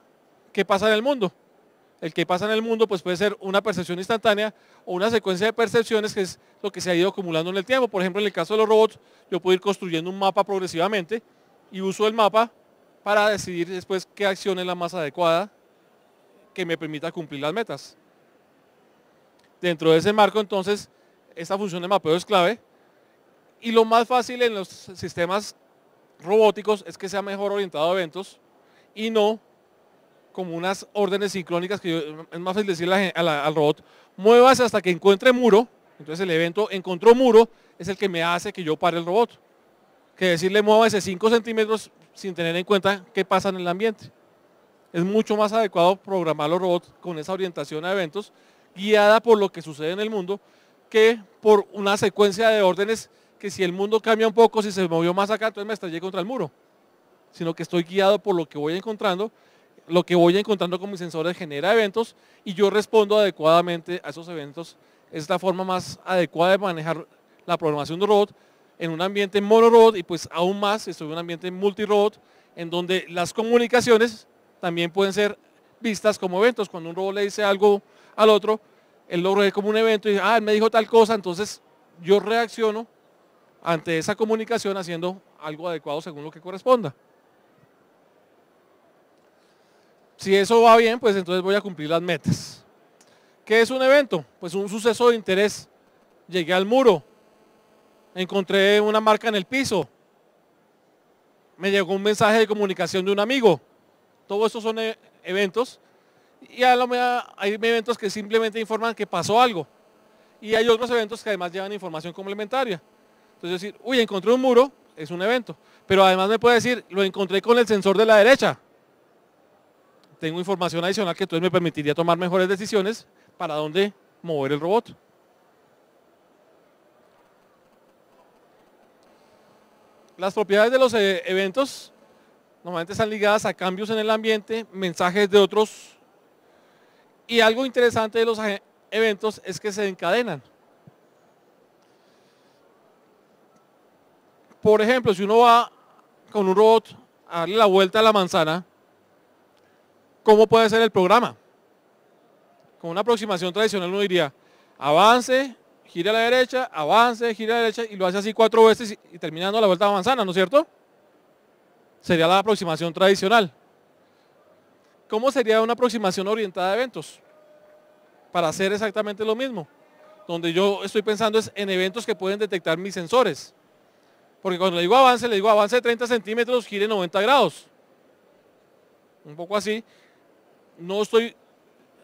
qué pasa en el mundo. El que pasa en el mundo pues puede ser una percepción instantánea o una secuencia de percepciones que es lo que se ha ido acumulando en el tiempo. Por ejemplo, en el caso de los robots, yo puedo ir construyendo un mapa progresivamente y uso el mapa para decidir después qué acción es la más adecuada que me permita cumplir las metas. Dentro de ese marco, entonces, esta función de mapeo es clave. Y lo más fácil en los sistemas robóticos es que sea mejor orientado a eventos y no como unas órdenes sincrónicas que es más fácil decirle al robot, muévase hasta que encuentre muro, entonces el evento encontró muro es el que me hace que yo pare el robot. Que decirle mueva ese 5 centímetros sin tener en cuenta qué pasa en el ambiente. Es mucho más adecuado programar los robots con esa orientación a eventos guiada por lo que sucede en el mundo, que por una secuencia de órdenes que si el mundo cambia un poco, si se movió más acá, entonces me estallé contra el muro, sino que estoy guiado por lo que voy encontrando, lo que voy encontrando con mis sensores genera eventos y yo respondo adecuadamente a esos eventos. Es la forma más adecuada de manejar la programación de robot en un ambiente monorobot y pues aún más estoy en un ambiente multirobot en donde las comunicaciones también pueden ser vistas como eventos. Cuando un robot le dice algo al otro, el logro es como un evento y dice, ah, él me dijo tal cosa, entonces yo reacciono ante esa comunicación haciendo algo adecuado según lo que corresponda. Si eso va bien, pues entonces voy a cumplir las metas. ¿Qué es un evento? Pues un suceso de interés. Llegué al muro, encontré una marca en el piso, me llegó un mensaje de comunicación de un amigo. Todos estos son e-, eventos y a hay eventos que simplemente informan que pasó algo. Y hay otros eventos que además llevan información complementaria. Entonces decir, uy, encontré un muro, es un evento. Pero además me puede decir, lo encontré con el sensor de la derecha. Tengo información adicional que entonces me permitiría tomar mejores decisiones para dónde mover el robot. Las propiedades de los eh, eventos normalmente están ligadas a cambios en el ambiente, mensajes de otros y algo interesante de los eventos es que se encadenan. Por ejemplo, si uno va con un robot a darle la vuelta a la manzana, ¿cómo puede ser el programa? Con una aproximación tradicional uno diría, avance, gira a la derecha, avance, gira a la derecha, y lo hace así cuatro veces y terminando la vuelta a la manzana, ¿no es cierto? Sería la aproximación tradicional. ¿Cómo sería una aproximación orientada a eventos? Para hacer exactamente lo mismo. Donde yo estoy pensando es en eventos que pueden detectar mis sensores. Porque cuando le digo avance, le digo avance 30 centímetros, gire 90 grados. Un poco así. No estoy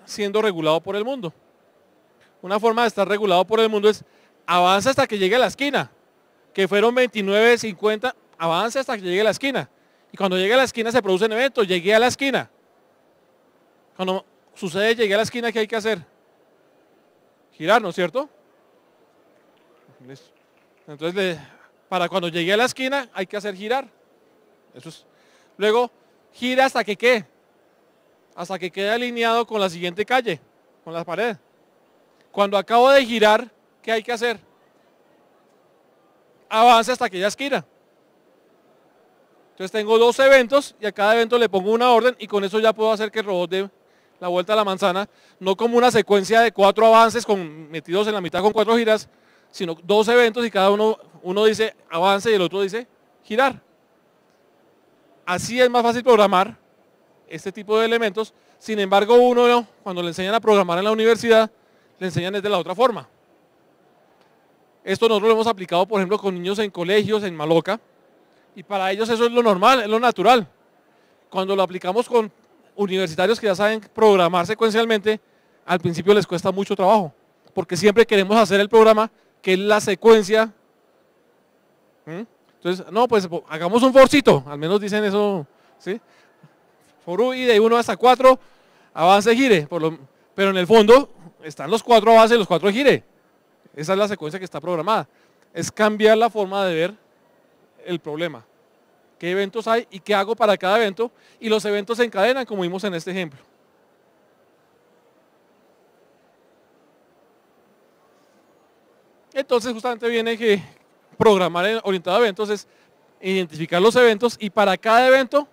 siendo regulado por el mundo. Una forma de estar regulado por el mundo es avance hasta que llegue a la esquina. Que fueron 29, 50, avance hasta que llegue a la esquina. Y cuando llegue a la esquina se produce un evento, llegué a la esquina. Cuando sucede, llegué a la esquina, ¿qué hay que hacer? Girar, ¿no es cierto? Entonces, para cuando llegue a la esquina, hay que hacer girar. Eso Luego, gira hasta que quede. Hasta que quede alineado con la siguiente calle, con la pared. Cuando acabo de girar, ¿qué hay que hacer? Avance hasta que ya esquina. Entonces tengo dos eventos y a cada evento le pongo una orden y con eso ya puedo hacer que el robot de la vuelta a la manzana, no como una secuencia de cuatro avances con, metidos en la mitad con cuatro giras, sino dos eventos y cada uno, uno dice avance y el otro dice girar. Así es más fácil programar este tipo de elementos, sin embargo uno cuando le enseñan a programar en la universidad, le enseñan es de la otra forma. Esto nosotros lo hemos aplicado, por ejemplo, con niños en colegios, en Maloca, y para ellos eso es lo normal, es lo natural. Cuando lo aplicamos con universitarios que ya saben programar secuencialmente, al principio les cuesta mucho trabajo, porque siempre queremos hacer el programa que es la secuencia. ¿Mm? Entonces, no, pues hagamos un forcito, al menos dicen eso, ¿sí? For y de 1 hasta 4, avance, gire, por pero en el fondo están los cuatro avances los cuatro gire. Esa es la secuencia que está programada. Es cambiar la forma de ver el problema qué eventos hay y qué hago para cada evento. Y los eventos se encadenan, como vimos en este ejemplo. Entonces justamente viene que programar orientado a eventos es identificar los eventos y para cada evento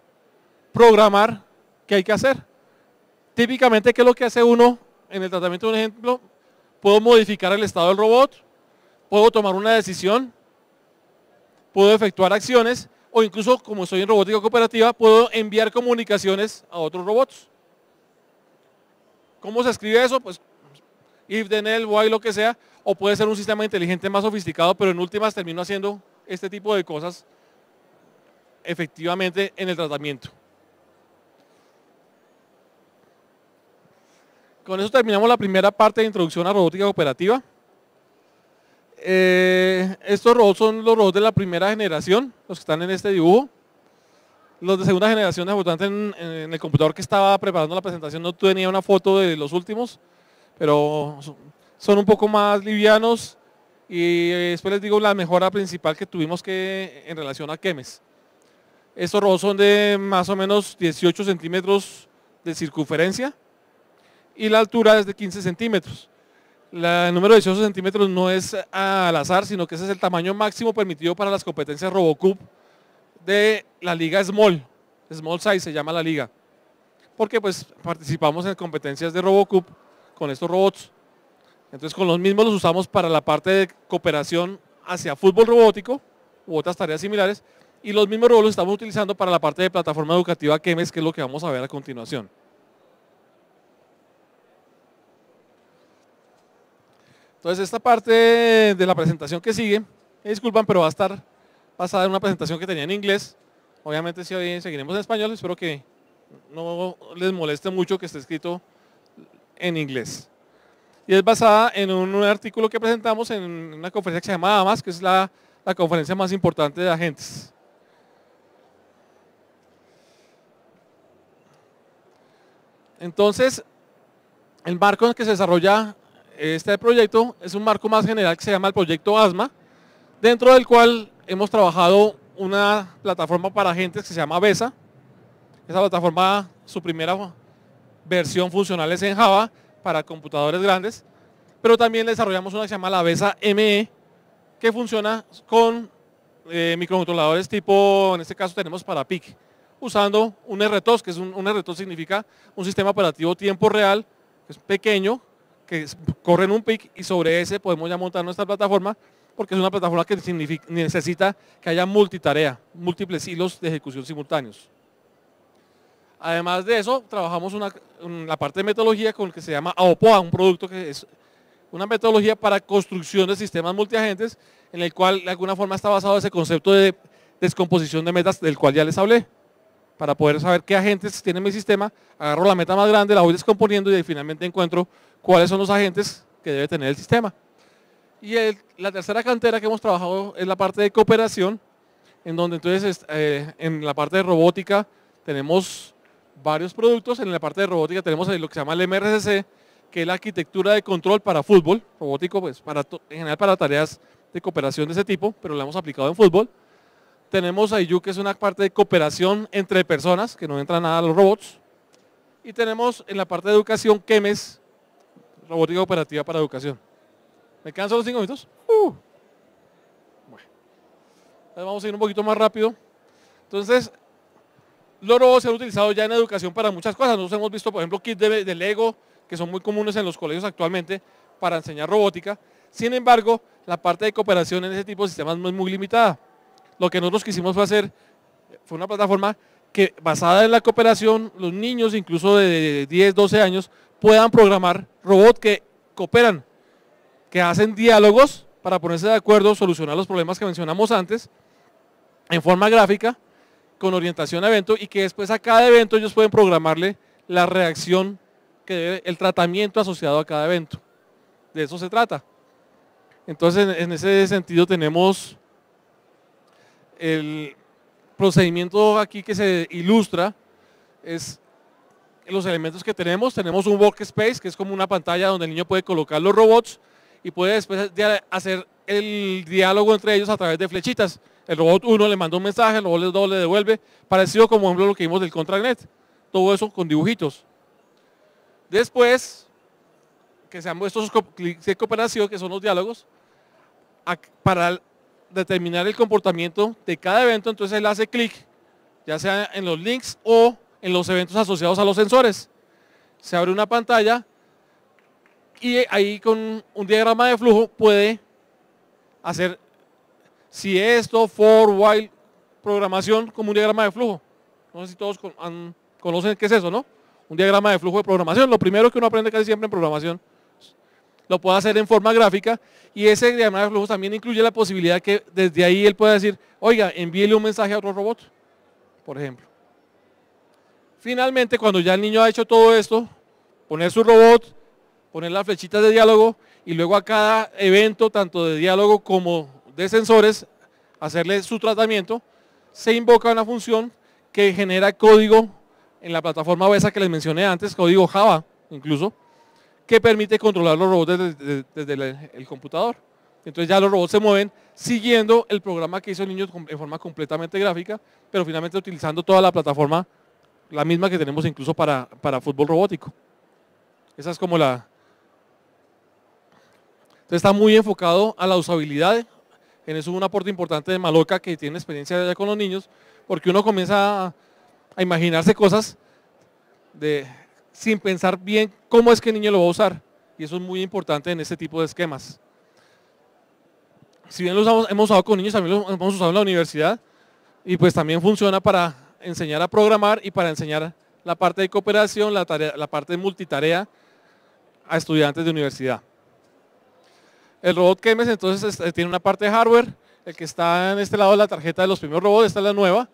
programar qué hay que hacer. Típicamente, ¿qué es lo que hace uno en el tratamiento de un ejemplo? Puedo modificar el estado del robot, puedo tomar una decisión, puedo efectuar acciones o incluso como estoy en robótica cooperativa, puedo enviar comunicaciones a otros robots. ¿Cómo se escribe eso? Pues if, then, el, why lo que sea, o puede ser un sistema inteligente más sofisticado, pero en últimas termino haciendo este tipo de cosas efectivamente en el tratamiento. Con eso terminamos la primera parte de introducción a robótica cooperativa. Eh, estos robots son los robots de la primera generación, los que están en este dibujo. Los de segunda generación, en, en el computador que estaba preparando la presentación no tenía una foto de los últimos, pero son un poco más livianos y eh, después les digo la mejora principal que tuvimos que en relación a Kemes. Estos robots son de más o menos 18 centímetros de circunferencia y la altura es de 15 centímetros el número de 18 centímetros no es al azar, sino que ese es el tamaño máximo permitido para las competencias Robocup de la liga Small. Small Size se llama la liga. Porque pues participamos en competencias de Robocup con estos robots. Entonces con los mismos los usamos para la parte de cooperación hacia fútbol robótico u otras tareas similares. Y los mismos robots los estamos utilizando para la parte de plataforma educativa KEMES, que es lo que vamos a ver a continuación. Entonces esta parte de la presentación que sigue, me eh, disculpan, pero va a estar basada en una presentación que tenía en inglés. Obviamente si hoy seguiremos en español, espero que no les moleste mucho que esté escrito en inglés. Y es basada en un, artículo que presentamos en una conferencia que se llama AMAS, que es la, la conferencia más importante de agentes. Entonces, el marco en el que se desarrolla este proyecto es un marco más general que se llama el proyecto ASMA, dentro del cual hemos trabajado una plataforma para agentes que se llama BESA. Esa plataforma, su primera versión funcional es en Java para computadores grandes, pero también desarrollamos una que se llama la BESA ME, que funciona con eh, microcontroladores tipo, en este caso tenemos para PIC, usando un RTOS, que es un, un RTOS significa un sistema operativo tiempo real, que es pequeño, que corren un pic y sobre ese podemos ya montar nuestra plataforma porque es una plataforma que necesita que haya multitarea, múltiples hilos de ejecución simultáneos. Además de eso, trabajamos una, la parte de metodología con el que se llama AOPOA, un producto que es una metodología para construcción de sistemas multiagentes, en el cual de alguna forma está basado ese concepto de descomposición de metas del cual ya les hablé para poder saber qué agentes tiene mi sistema, agarro la meta más grande, la voy descomponiendo y finalmente encuentro cuáles son los agentes que debe tener el sistema. Y la tercera cantera que hemos trabajado es la parte de cooperación, en donde entonces eh, en la parte de robótica tenemos varios productos, en la parte de robótica tenemos lo que se llama el MRCC, que es la arquitectura de control para fútbol, robótico pues para en general para tareas de cooperación de ese tipo, pero la hemos aplicado en fútbol. Tenemos a IU, que es una parte de cooperación entre personas, que no entra nada a los robots. Y tenemos en la parte de educación KEMES, robótica operativa para educación. ¿Me canso los cinco minutos? Uh. Vamos a ir un poquito más rápido. Entonces, los robots se han utilizado ya en educación para muchas cosas. Nosotros hemos visto, por ejemplo, kits de, de Lego, que son muy comunes en los colegios actualmente, para enseñar robótica. Sin embargo, la parte de cooperación en ese tipo de sistemas no es muy limitada lo que nosotros quisimos fue hacer, fue una plataforma que basada en la cooperación, los niños incluso de 10, 12 años puedan programar robots que cooperan, que hacen diálogos para ponerse de acuerdo, solucionar los problemas que mencionamos antes, en forma gráfica, con orientación a evento, y que después a cada evento ellos pueden programarle la reacción, que el tratamiento asociado a cada evento. De eso se trata. Entonces, en ese sentido tenemos el procedimiento aquí que se ilustra es los elementos que tenemos. Tenemos un workspace, que es como una pantalla donde el niño puede colocar los robots y puede después hacer el diálogo entre ellos a través de flechitas. El robot 1 le manda un mensaje, el robot 2 le devuelve, parecido como ejemplo lo que vimos del ContraNet. Todo eso con dibujitos. Después, que se han puesto sus clics de cooperación, que son los diálogos, para determinar el comportamiento de cada evento, entonces él hace clic, ya sea en los links o en los eventos asociados a los sensores. Se abre una pantalla y ahí con un diagrama de flujo puede hacer si esto, for, while, programación como un diagrama de flujo. No sé si todos conocen qué es eso, ¿no? Un diagrama de flujo de programación, lo primero que uno aprende casi siempre en programación lo puede hacer en forma gráfica y ese diagrama de flujos también incluye la posibilidad que desde ahí él pueda decir, oiga, envíele un mensaje a otro robot, por ejemplo. Finalmente, cuando ya el niño ha hecho todo esto, poner su robot, poner las flechitas de diálogo y luego a cada evento, tanto de diálogo como de sensores, hacerle su tratamiento, se invoca una función que genera código en la plataforma esa que les mencioné antes, código Java incluso, que permite controlar los robots desde, el, computador. Entonces ya los robots se mueven siguiendo el programa que hizo el niño en forma completamente gráfica, pero finalmente utilizando toda la plataforma, la misma que tenemos incluso para, fútbol robótico. Esa es como la... Entonces está muy enfocado a la usabilidad. En eso es un aporte importante de Maloca que tiene experiencia ya con los niños, porque uno comienza a imaginarse cosas de sin pensar bien cómo es que el niño lo va a usar. Y eso es muy importante en este tipo de esquemas. Si bien lo hemos usado con niños, también lo hemos usado en la universidad. Y pues también funciona para enseñar a programar y para enseñar la parte de cooperación, la, la parte de multitarea a estudiantes de universidad. El robot Kemes entonces eh, tiene una parte de hardware, el que está en este lado de la tarjeta de los primeros robots, esta es la nueva,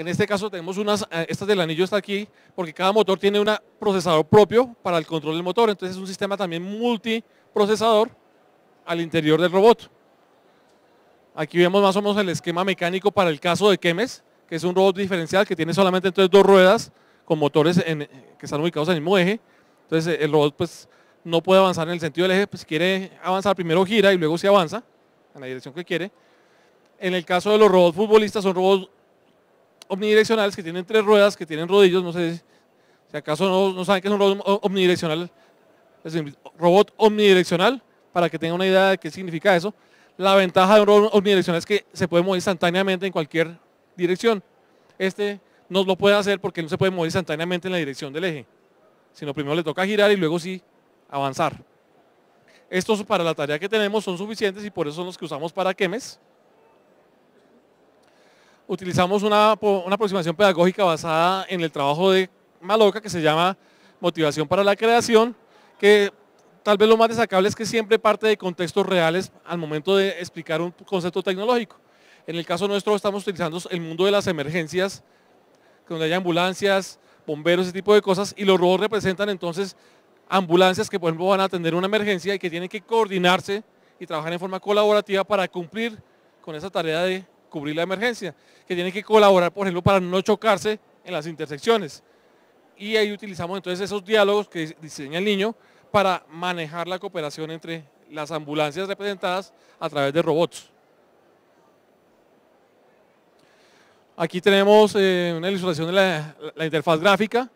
en este caso tenemos unas, eh, estas del anillo está aquí, porque cada motor tiene un procesador propio para el control del motor, entonces es un sistema también multiprocesador al interior del robot. Aquí vemos más o menos el esquema mecánico para el caso de Kemes, que es un robot diferencial que tiene solamente entonces dos ruedas con motores eh, que están ubicados en el mismo eje. Entonces eh, el robot pues no puede avanzar en el sentido del eje, pues quiere avanzar primero gira y luego se avanza en la dirección que quiere. En el caso de los robots futbolistas son robots omnidireccionales que tienen tres ruedas, que tienen rodillos, no sé si acaso no, saben que es un robot omnidireccional, es robot omnidireccional, para que tengan una idea de qué significa eso. La ventaja de un robot omnidireccional es que se puede mover instantáneamente en cualquier dirección. Este no lo puede hacer porque no se puede mover instantáneamente en la dirección del eje, sino primero le toca girar y luego sí avanzar. Estos para la tarea que tenemos son suficientes y por eso son los que usamos para quemes utilizamos una, aproximación pedagógica basada en el trabajo de Maloca que se llama Motivación para la Creación, que tal vez lo más destacable es que siempre parte de contextos reales al momento de explicar un concepto tecnológico. En el caso nuestro estamos utilizando el mundo de las emergencias, donde hay ambulancias, bomberos, ese tipo de cosas, y los robots representan entonces ambulancias que por ejemplo van a atender una emergencia y que tienen que coordinarse y trabajar en forma colaborativa para cumplir con esa tarea de cubrir la emergencia, que tienen que colaborar, por ejemplo, para no chocarse en las intersecciones. Y ahí utilizamos entonces esos diálogos que diseña el niño para manejar la cooperación entre las ambulancias representadas a través de robots. Aquí tenemos eh, una ilustración de la, interfaz gráfica.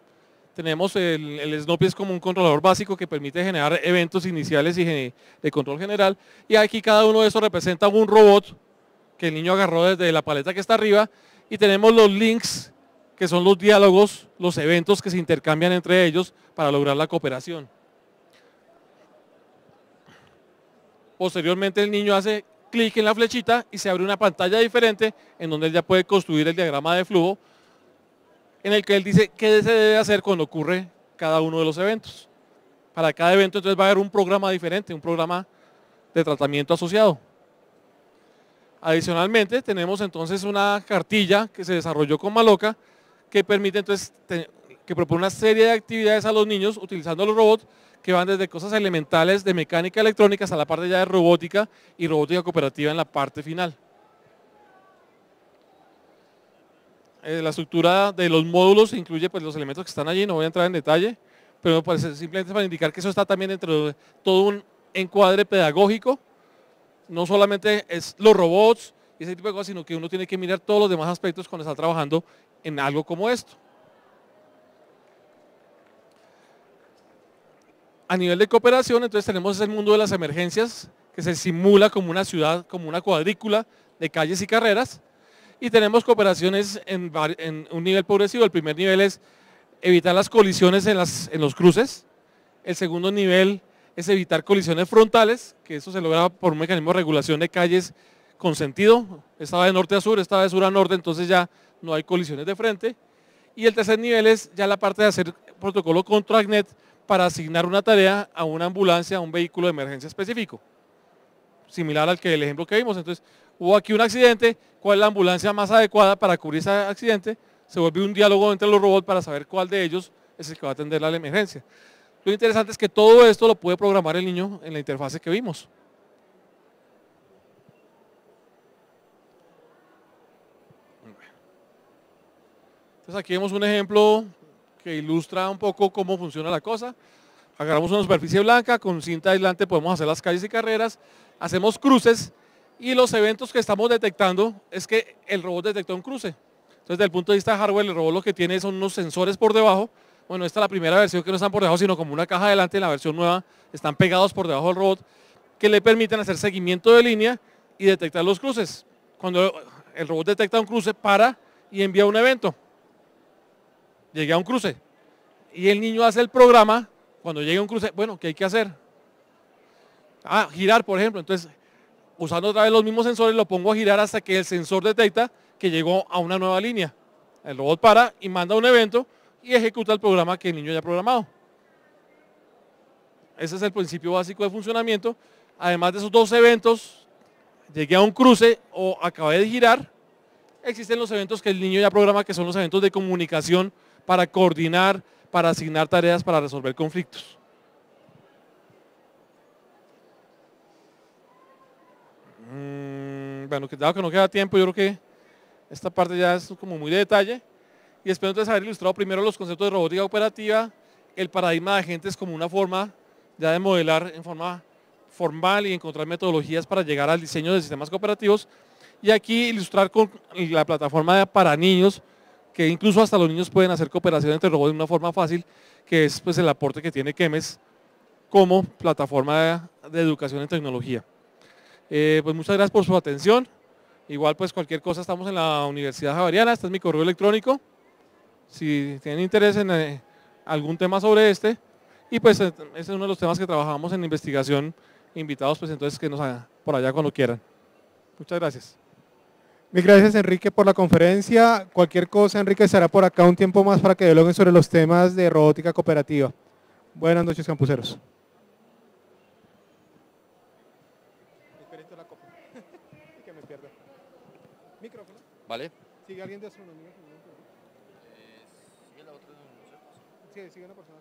Tenemos el, el es como un controlador básico que permite generar eventos iniciales y de control general. Y aquí cada uno de esos representa un robot el niño agarró desde la paleta que está arriba y tenemos los links que son los diálogos, los eventos que se intercambian entre ellos para lograr la cooperación. Posteriormente el niño hace clic en la flechita y se abre una pantalla diferente en donde él ya puede construir el diagrama de flujo en el que él dice qué se debe hacer cuando ocurre cada uno de los eventos. Para cada evento entonces va a haber un programa diferente, un programa de tratamiento asociado. Adicionalmente, tenemos entonces una cartilla que se desarrolló con Maloca que permite entonces que propone una serie de actividades a los niños utilizando los robots que van desde cosas elementales de mecánica electrónica hasta la parte ya de robótica y robótica cooperativa en la parte final. Eh, la estructura de los módulos incluye pues, los elementos que están allí, no voy a entrar en detalle, pero simplemente para indicar que eso está también dentro de todo un encuadre pedagógico no solamente es los robots y ese tipo de cosas, sino que uno tiene que mirar todos los demás aspectos cuando está trabajando en algo como esto. A nivel de cooperación, entonces tenemos el mundo de las emergencias, que se simula como una ciudad, como una cuadrícula de calles y carreras, y tenemos cooperaciones en, un nivel progresivo. El primer nivel es evitar las colisiones en, en los cruces. El segundo nivel es evitar colisiones frontales, que eso se logra por un mecanismo de regulación de calles con sentido, esta de norte a sur, estaba de sur a norte, entonces ya no hay colisiones de frente. Y el tercer nivel es ya la parte de hacer protocolo con TrackNet para asignar una tarea a una ambulancia, a un vehículo de emergencia específico, similar al que el ejemplo que vimos. Entonces, hubo aquí un accidente, ¿cuál es la ambulancia más adecuada para cubrir ese accidente? Se vuelve un diálogo entre los robots para saber cuál de ellos es el que va a atender la emergencia. Lo interesante es que todo esto lo puede programar el niño en la interfase que vimos. Entonces aquí vemos un ejemplo que ilustra un poco cómo funciona la cosa. Agarramos una superficie blanca, con cinta aislante podemos hacer las calles y carreras, hacemos cruces y los eventos que estamos detectando es que el robot detectó un cruce. Entonces, desde el punto de vista de hardware, el robot lo que tiene son unos sensores por debajo bueno, esta es la primera versión que no están por debajo, sino como una caja adelante, en la versión nueva están pegados por debajo del robot, que le permiten hacer seguimiento de línea y detectar los cruces. Cuando el robot detecta un cruce, para y envía un evento. Llegué a un cruce. Y el niño hace el programa, cuando llegue a un cruce, bueno, ¿qué hay que hacer? Ah, girar, por ejemplo. Entonces, usando otra vez los mismos sensores, lo pongo a girar hasta que el sensor detecta que llegó a una nueva línea. El robot para y manda un evento y ejecuta el programa que el niño ha programado. Ese es el principio básico de funcionamiento. Además de esos dos eventos, llegué a un cruce o acabé de girar, existen los eventos que el niño ya programa, que son los eventos de comunicación para coordinar, para asignar tareas, para resolver conflictos. Mm, bueno, dado que no queda tiempo, yo creo que esta parte ya es como muy de detalle y espero entonces haber ilustrado primero los conceptos de robótica operativa, el paradigma de agentes como una forma ya de modelar en forma formal y encontrar metodologías para llegar al diseño de sistemas cooperativos y aquí ilustrar con la plataforma para niños que incluso hasta los niños pueden hacer cooperación entre robots de una forma fácil, que es pues, el aporte que tiene Kemes como plataforma de, educación en tecnología. Eh, pues muchas gracias por su atención. Igual pues cualquier cosa estamos en la Universidad Javeriana, este es mi correo electrónico si tienen interés en eh, algún tema sobre este. Y pues eh, ese es uno de los temas que trabajamos en investigación. Invitados, pues entonces que nos hagan por allá cuando quieran. Muchas gracias. Mil gracias Enrique por la conferencia. Cualquier cosa, Enrique estará por acá un tiempo más para que dialoguen sobre los temas de robótica cooperativa. Buenas noches, campuseros. Vale. ¿Sigue alguien de astronomía? sigue, sigue, no, por favor.